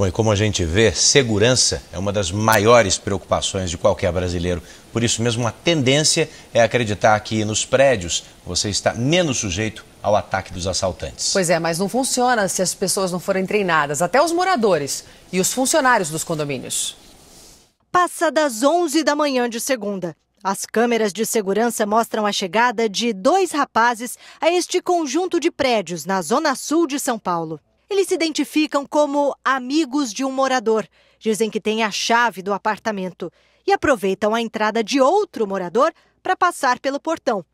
Bom, e como a gente vê, segurança é uma das maiores preocupações de qualquer brasileiro. Por isso mesmo, a tendência é acreditar que nos prédios você está menos sujeito ao ataque dos assaltantes. Pois é, mas não funciona se as pessoas não forem treinadas, até os moradores e os funcionários dos condomínios. Passa das 11 da manhã de segunda. As câmeras de segurança mostram a chegada de dois rapazes a este conjunto de prédios na zona sul de São Paulo. Eles se identificam como amigos de um morador, dizem que têm a chave do apartamento e aproveitam a entrada de outro morador para passar pelo portão.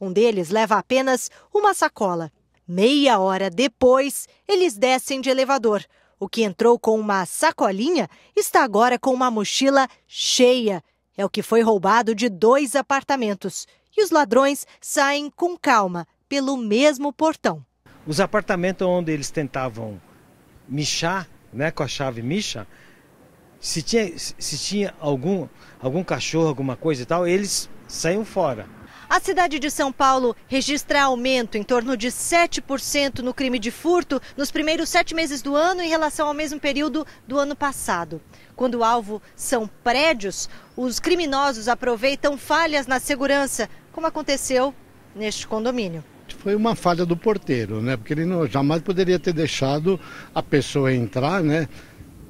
Um deles leva apenas uma sacola. Meia hora depois, eles descem de elevador. O que entrou com uma sacolinha está agora com uma mochila cheia. É o que foi roubado de dois apartamentos. E os ladrões saem com calma pelo mesmo portão. Os apartamentos onde eles tentavam michar, né, com a chave micha, se tinha, se tinha algum, algum cachorro, alguma coisa e tal, eles saíam fora. A cidade de São Paulo registra aumento em torno de 7% no crime de furto nos primeiros sete meses do ano em relação ao mesmo período do ano passado. Quando o alvo são prédios, os criminosos aproveitam falhas na segurança, como aconteceu neste condomínio foi uma falha do porteiro, né? Porque ele não, jamais poderia ter deixado a pessoa entrar, né?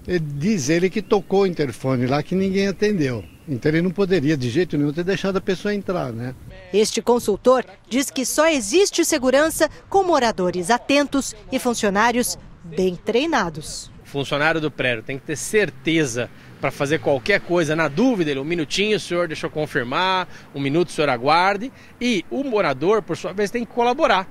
Ele, diz ele que tocou o interfone lá que ninguém atendeu. Então ele não poderia de jeito nenhum ter deixado a pessoa entrar, né? Este consultor diz que só existe segurança com moradores atentos e funcionários bem treinados funcionário do prédio tem que ter certeza para fazer qualquer coisa. Na dúvida, ele, um minutinho, senhor, deixa eu confirmar, um minuto, o senhor aguarde. E o morador, por sua vez, tem que colaborar.